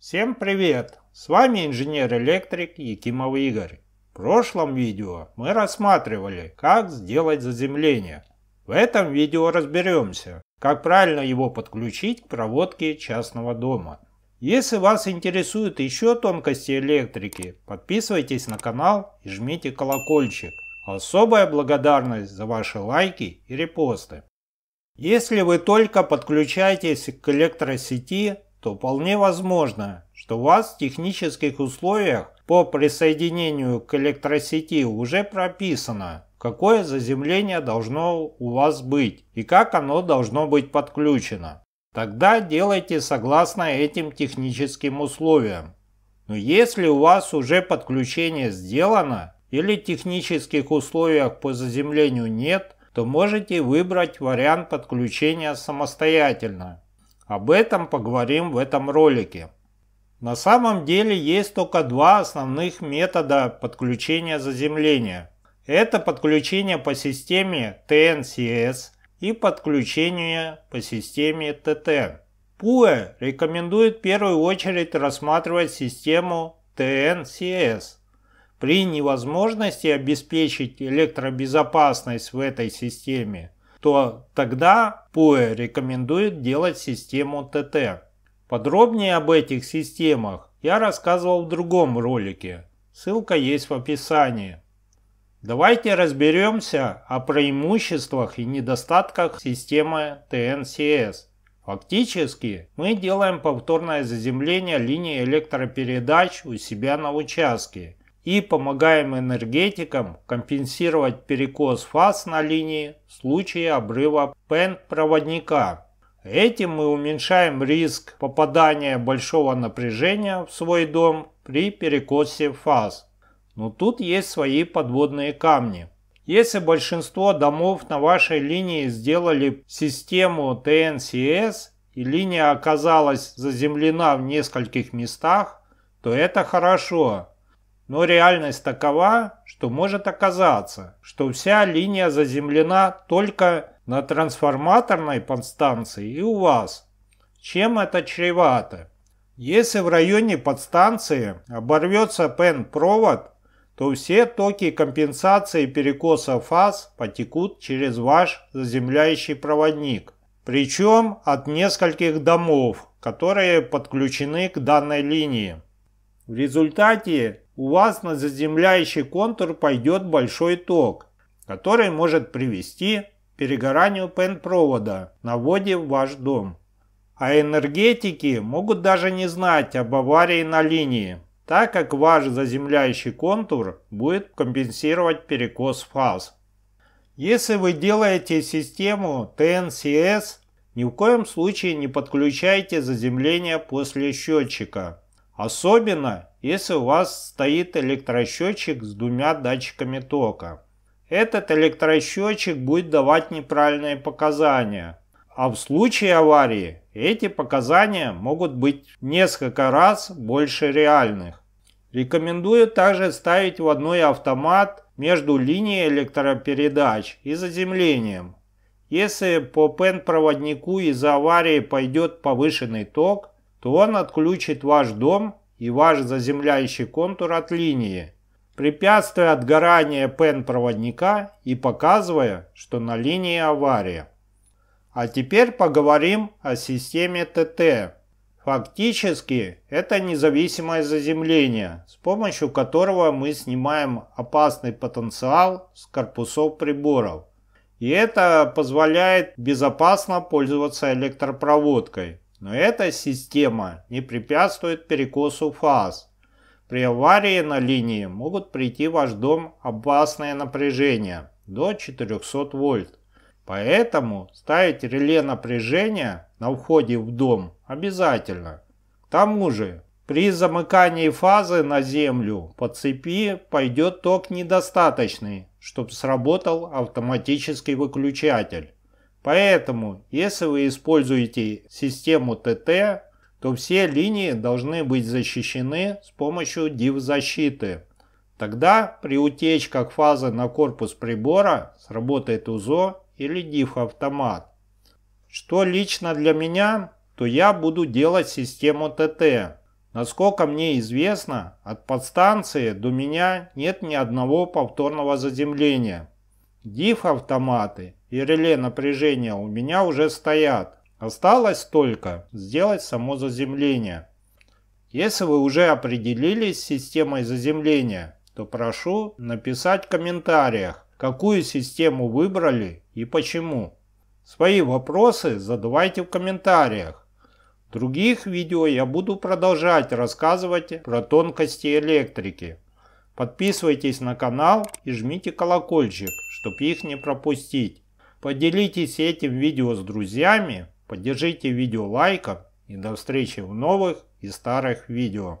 Всем привет! С вами инженер-электрик Якимов Игорь. В прошлом видео мы рассматривали, как сделать заземление. В этом видео разберемся, как правильно его подключить к проводке частного дома. Если вас интересуют еще тонкости электрики, подписывайтесь на канал и жмите колокольчик. Особая благодарность за ваши лайки и репосты. Если вы только подключаетесь к электросети, то вполне возможно, что у вас в технических условиях по присоединению к электросети уже прописано, какое заземление должно у вас быть и как оно должно быть подключено. Тогда делайте согласно этим техническим условиям. Но если у вас уже подключение сделано или технических условиях по заземлению нет, то можете выбрать вариант подключения самостоятельно. Об этом поговорим в этом ролике. На самом деле есть только два основных метода подключения заземления. Это подключение по системе TNCS и подключение по системе TT. ПУЭ рекомендует в первую очередь рассматривать систему ТНCS. При невозможности обеспечить электробезопасность в этой системе – то тогда POE рекомендует делать систему ТТ. Подробнее об этих системах я рассказывал в другом ролике. Ссылка есть в описании. Давайте разберемся о преимуществах и недостатках системы ТНСС. Фактически мы делаем повторное заземление линии электропередач у себя на участке и помогаем энергетикам компенсировать перекос фаз на линии в случае обрыва пен-проводника. Этим мы уменьшаем риск попадания большого напряжения в свой дом при перекосе фаз. Но тут есть свои подводные камни. Если большинство домов на вашей линии сделали систему ТНСС и линия оказалась заземлена в нескольких местах, то это хорошо. Но реальность такова, что может оказаться, что вся линия заземлена только на трансформаторной подстанции и у вас. Чем это чревато? Если в районе подстанции оборвется пен-провод, то все токи компенсации перекоса фаз потекут через ваш заземляющий проводник. Причем от нескольких домов, которые подключены к данной линии. В результате у вас на заземляющий контур пойдет большой ток, который может привести к перегоранию пен-провода на воде в ваш дом. А энергетики могут даже не знать об аварии на линии, так как ваш заземляющий контур будет компенсировать перекос фаз. Если вы делаете систему TNCS, ни в коем случае не подключайте заземление после счетчика, Особенно, если у вас стоит электросчетчик с двумя датчиками тока. Этот электросчетчик будет давать неправильные показания, а в случае аварии эти показания могут быть несколько раз больше реальных. Рекомендую также ставить водной автомат между линией электропередач и заземлением. Если по пен-проводнику из за аварии пойдет повышенный ток, то он отключит ваш дом и ваш заземляющий контур от линии, препятствуя отгоранию пен-проводника и показывая, что на линии авария. А теперь поговорим о системе ТТ. Фактически это независимое заземление, с помощью которого мы снимаем опасный потенциал с корпусов приборов. И это позволяет безопасно пользоваться электропроводкой. Но эта система не препятствует перекосу фаз. При аварии на линии могут прийти в ваш дом опасные напряжения до 400 вольт. Поэтому ставить реле напряжения на входе в дом обязательно. К тому же, при замыкании фазы на землю по цепи пойдет ток недостаточный, чтобы сработал автоматический выключатель. Поэтому, если вы используете систему ТТ, то все линии должны быть защищены с помощью div-защиты. Тогда при утечках фазы на корпус прибора сработает УЗО или div-автомат. Что лично для меня, то я буду делать систему ТТ. Насколько мне известно, от подстанции до меня нет ни одного повторного заземления. Диф-автоматы и реле напряжения у меня уже стоят. Осталось только сделать само заземление. Если вы уже определились с системой заземления, то прошу написать в комментариях, какую систему выбрали и почему. Свои вопросы задавайте в комментариях. В других видео я буду продолжать рассказывать про тонкости электрики. Подписывайтесь на канал и жмите колокольчик, чтобы их не пропустить. Поделитесь этим видео с друзьями, поддержите видео лайком и до встречи в новых и старых видео.